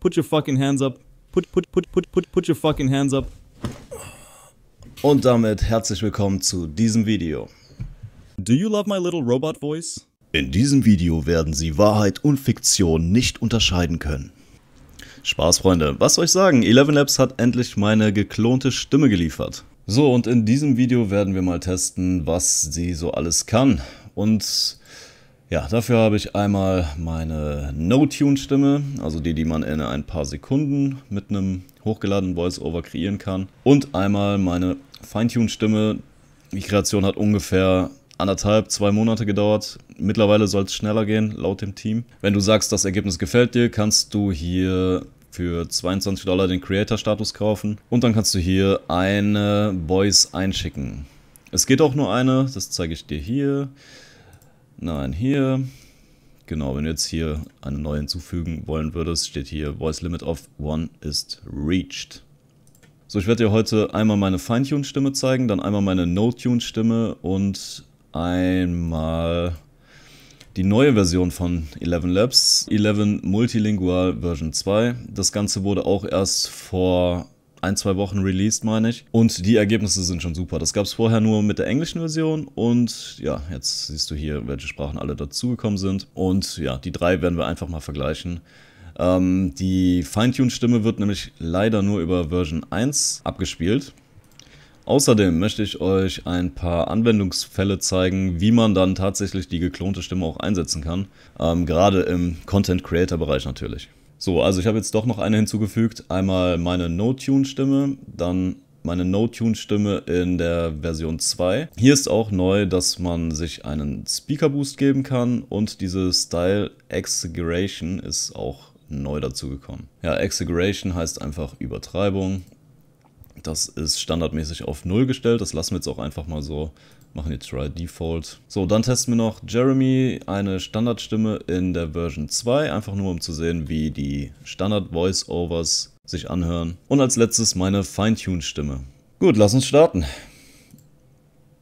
Put your fucking hands up. Put, put, put, put, put, put your fucking hands up. Und damit herzlich willkommen zu diesem Video. Do you love my little robot voice? In diesem Video werden Sie Wahrheit und Fiktion nicht unterscheiden können. Spaß, Freunde. Was soll ich sagen? Eleven Labs hat endlich meine geklonte Stimme geliefert. So, und in diesem Video werden wir mal testen, was sie so alles kann. Und ja, dafür habe ich einmal meine No-Tune-Stimme, also die, die man in ein paar Sekunden mit einem hochgeladenen Voice-Over kreieren kann. Und einmal meine Feintune-Stimme. Die Kreation hat ungefähr anderthalb, zwei Monate gedauert. Mittlerweile soll es schneller gehen, laut dem Team. Wenn du sagst, das Ergebnis gefällt dir, kannst du hier für 22 Dollar den Creator-Status kaufen. Und dann kannst du hier eine Voice einschicken. Es geht auch nur eine, das zeige ich dir hier. Nein, hier. Genau, wenn du jetzt hier eine neue hinzufügen wollen würdest, steht hier Voice Limit of One is reached. So, ich werde dir heute einmal meine feintune stimme zeigen, dann einmal meine no tune stimme und einmal die neue Version von 11 Labs, 11 Multilingual Version 2. Das Ganze wurde auch erst vor ein, zwei Wochen released, meine ich. Und die Ergebnisse sind schon super. Das gab es vorher nur mit der englischen Version und ja, jetzt siehst du hier, welche Sprachen alle dazugekommen sind. Und ja, die drei werden wir einfach mal vergleichen. Ähm, die Feintune-Stimme wird nämlich leider nur über Version 1 abgespielt. Außerdem möchte ich euch ein paar Anwendungsfälle zeigen, wie man dann tatsächlich die geklonte Stimme auch einsetzen kann, ähm, gerade im Content-Creator-Bereich natürlich. So, also ich habe jetzt doch noch eine hinzugefügt, einmal meine No-Tune-Stimme, dann meine No-Tune-Stimme in der Version 2. Hier ist auch neu, dass man sich einen Speaker-Boost geben kann und diese Style-Exaggeration ist auch neu dazugekommen. Ja, Exaggeration heißt einfach Übertreibung das ist standardmäßig auf 0 gestellt. Das lassen wir jetzt auch einfach mal so. Machen jetzt try default. So, dann testen wir noch Jeremy, eine Standardstimme in der Version 2. Einfach nur, um zu sehen, wie die Standard-Voice-Overs sich anhören. Und als letztes meine Feintune-Stimme. Gut, lass uns starten.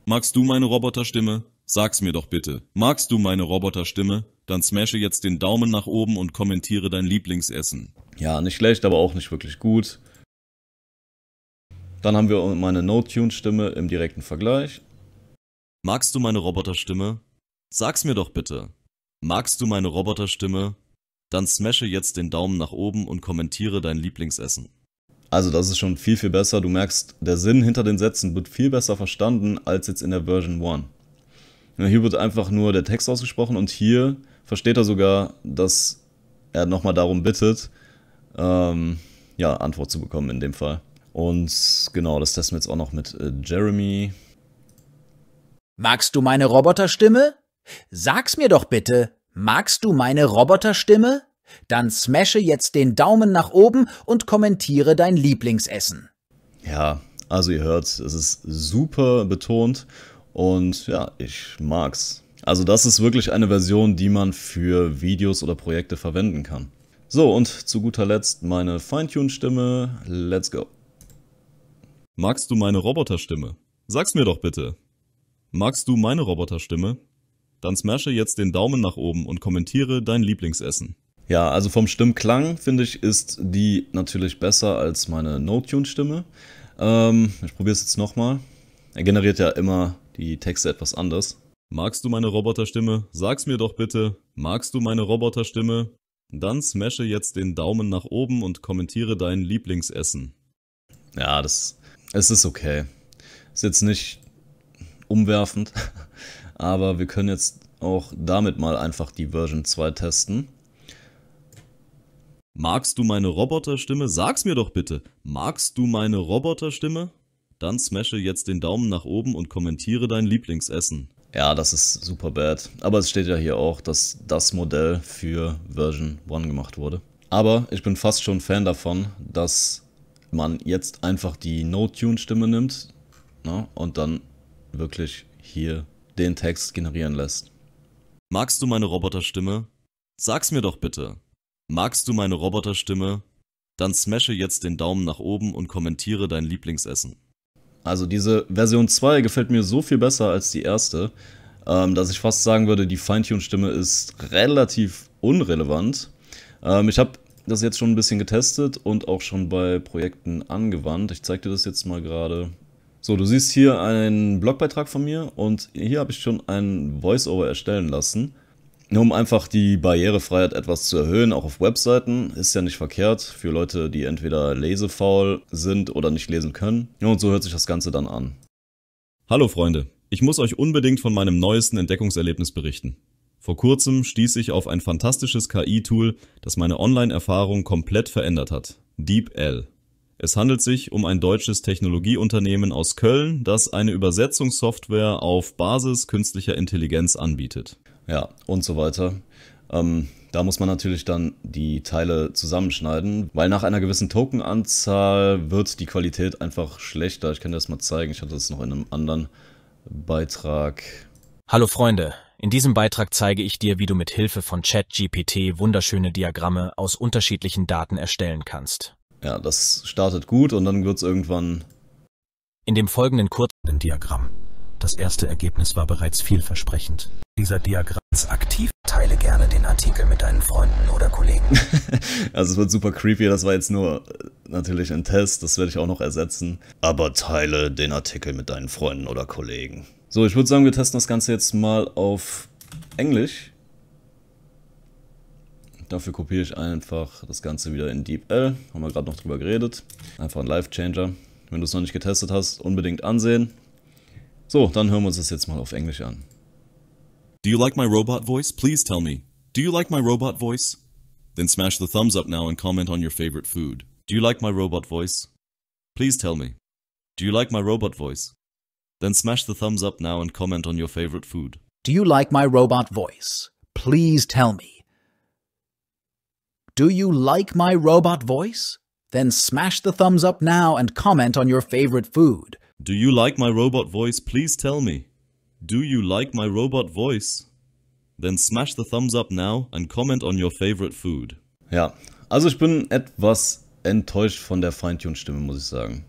Magst du meine Roboterstimme? Sag's mir doch bitte. Magst du meine Roboterstimme? Dann smashe jetzt den Daumen nach oben und kommentiere dein Lieblingsessen. Ja, nicht schlecht, aber auch nicht wirklich gut. Dann haben wir meine No-Tune-Stimme im direkten Vergleich. Magst du meine Roboterstimme? Sag's mir doch bitte. Magst du meine Roboterstimme? Dann smashe jetzt den Daumen nach oben und kommentiere dein Lieblingsessen. Also das ist schon viel, viel besser. Du merkst, der Sinn hinter den Sätzen wird viel besser verstanden als jetzt in der Version 1. Hier wird einfach nur der Text ausgesprochen und hier versteht er sogar, dass er nochmal darum bittet, ähm, ja, Antwort zu bekommen in dem Fall. Und genau, das testen wir jetzt auch noch mit äh, Jeremy. Magst du meine Roboterstimme? Sag's mir doch bitte. Magst du meine Roboterstimme? Dann smashe jetzt den Daumen nach oben und kommentiere dein Lieblingsessen. Ja, also ihr hört, es ist super betont und ja, ich mag's. Also das ist wirklich eine Version, die man für Videos oder Projekte verwenden kann. So, und zu guter Letzt meine Feintune-Stimme. Let's go. Magst du meine Roboterstimme? Sag's mir doch bitte. Magst du meine Roboterstimme? Dann smashe jetzt den Daumen nach oben und kommentiere dein Lieblingsessen. Ja, also vom Stimmklang finde ich, ist die natürlich besser als meine No-Tune-Stimme. Ähm, ich probiere es jetzt nochmal. Er generiert ja immer die Texte etwas anders. Magst du meine Roboterstimme? Sag's mir doch bitte. Magst du meine Roboterstimme? Dann smashe jetzt den Daumen nach oben und kommentiere dein Lieblingsessen. Ja, das es ist okay. Ist jetzt nicht umwerfend, aber wir können jetzt auch damit mal einfach die Version 2 testen. Magst du meine Roboterstimme? Sag's mir doch bitte. Magst du meine Roboterstimme? Dann smashe jetzt den Daumen nach oben und kommentiere dein Lieblingsessen. Ja, das ist super bad. Aber es steht ja hier auch, dass das Modell für Version 1 gemacht wurde. Aber ich bin fast schon Fan davon, dass man jetzt einfach die No-Tune-Stimme nimmt ne, und dann wirklich hier den Text generieren lässt. Magst du meine Roboterstimme? Sag's mir doch bitte. Magst du meine Roboterstimme? Dann smashe jetzt den Daumen nach oben und kommentiere dein Lieblingsessen. Also diese Version 2 gefällt mir so viel besser als die erste, ähm, dass ich fast sagen würde, die Feintune-Stimme ist relativ unrelevant. Ähm, ich habe das jetzt schon ein bisschen getestet und auch schon bei Projekten angewandt. Ich zeige dir das jetzt mal gerade. So, du siehst hier einen Blogbeitrag von mir und hier habe ich schon einen Voiceover erstellen lassen. Um einfach die Barrierefreiheit etwas zu erhöhen, auch auf Webseiten, ist ja nicht verkehrt für Leute, die entweder lesefaul sind oder nicht lesen können. Und so hört sich das Ganze dann an. Hallo Freunde, ich muss euch unbedingt von meinem neuesten Entdeckungserlebnis berichten. Vor kurzem stieß ich auf ein fantastisches KI-Tool, das meine Online-Erfahrung komplett verändert hat. DeepL. Es handelt sich um ein deutsches Technologieunternehmen aus Köln, das eine Übersetzungssoftware auf Basis künstlicher Intelligenz anbietet. Ja, und so weiter. Ähm, da muss man natürlich dann die Teile zusammenschneiden, weil nach einer gewissen Tokenanzahl wird die Qualität einfach schlechter. Ich kann dir das mal zeigen, ich hatte das noch in einem anderen Beitrag Hallo Freunde, in diesem Beitrag zeige ich dir, wie du mit Hilfe von ChatGPT wunderschöne Diagramme aus unterschiedlichen Daten erstellen kannst. Ja, das startet gut und dann wird's irgendwann... In dem folgenden kurzen Diagramm. Das erste Ergebnis war bereits vielversprechend dieser Diagramms aktiv. Teile gerne den Artikel mit deinen Freunden oder Kollegen. also es wird super creepy, das war jetzt nur äh, natürlich ein Test, das werde ich auch noch ersetzen. Aber teile den Artikel mit deinen Freunden oder Kollegen. So, ich würde sagen, wir testen das Ganze jetzt mal auf Englisch. Dafür kopiere ich einfach das Ganze wieder in DeepL. Haben wir gerade noch drüber geredet. Einfach ein Life-Changer. Wenn du es noch nicht getestet hast, unbedingt ansehen. So, dann hören wir uns das jetzt mal auf Englisch an. Do you like my robot voice? Please tell me. Do you like my robot voice? Then smash the thumbs up now and comment on your favorite food. Do you like my robot voice? Please tell me. Do you like my robot voice? Then smash the thumbs up now and comment on your favorite food. Do you like my robot voice? Please tell me. Do you like my robot voice? Then smash the thumbs up now and comment on your favorite food. Do you like my robot voice? Please tell me. Do you like my robot voice? Then smash the thumbs up now and comment on your favorite food. Ja, also ich bin etwas enttäuscht von der Feintune-Stimme, muss ich sagen.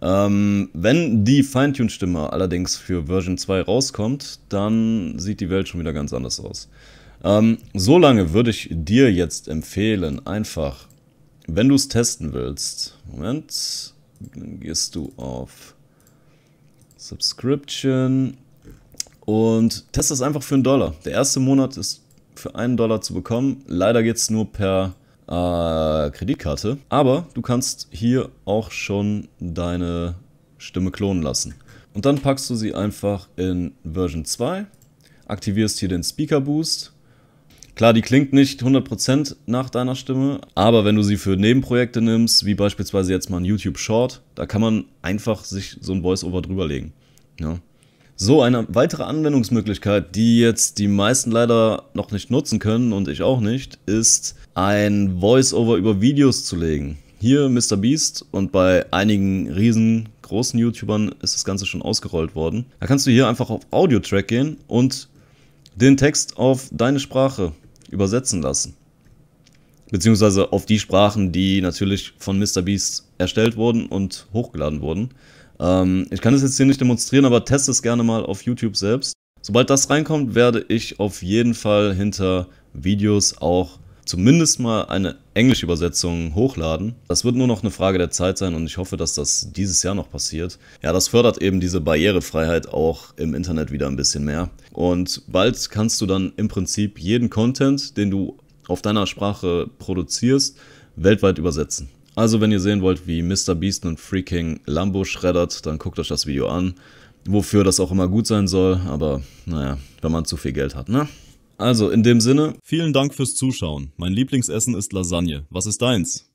Ähm, wenn die Feintune-Stimme allerdings für Version 2 rauskommt, dann sieht die Welt schon wieder ganz anders aus. Ähm, so lange würde ich dir jetzt empfehlen, einfach, wenn du es testen willst, Moment, dann gehst du auf Subscription und test das einfach für einen Dollar. Der erste Monat ist für einen Dollar zu bekommen. Leider geht es nur per äh, Kreditkarte. Aber du kannst hier auch schon deine Stimme klonen lassen. Und dann packst du sie einfach in Version 2, aktivierst hier den Speaker Boost. Klar, die klingt nicht 100% nach deiner Stimme, aber wenn du sie für Nebenprojekte nimmst, wie beispielsweise jetzt mal ein YouTube Short, da kann man einfach sich so ein Voice-Over drüberlegen. Ja. Ne? So, eine weitere Anwendungsmöglichkeit, die jetzt die meisten leider noch nicht nutzen können und ich auch nicht, ist ein Voice-Over über Videos zu legen. Hier MrBeast und bei einigen riesengroßen YouTubern ist das Ganze schon ausgerollt worden. Da kannst du hier einfach auf Audio-Track gehen und den Text auf deine Sprache übersetzen lassen. Beziehungsweise auf die Sprachen, die natürlich von MrBeast erstellt wurden und hochgeladen wurden. Ähm, ich kann das jetzt hier nicht demonstrieren, aber teste es gerne mal auf YouTube selbst. Sobald das reinkommt, werde ich auf jeden Fall hinter Videos auch zumindest mal eine englische Übersetzung hochladen. Das wird nur noch eine Frage der Zeit sein und ich hoffe, dass das dieses Jahr noch passiert. Ja, das fördert eben diese Barrierefreiheit auch im Internet wieder ein bisschen mehr. Und bald kannst du dann im Prinzip jeden Content, den du auf deiner Sprache produzierst, weltweit übersetzen. Also wenn ihr sehen wollt, wie Mr. Beast und freaking Lambo schreddert, dann guckt euch das Video an. Wofür das auch immer gut sein soll, aber naja, wenn man zu viel Geld hat, ne? Also in dem Sinne, vielen Dank fürs Zuschauen. Mein Lieblingsessen ist Lasagne. Was ist deins?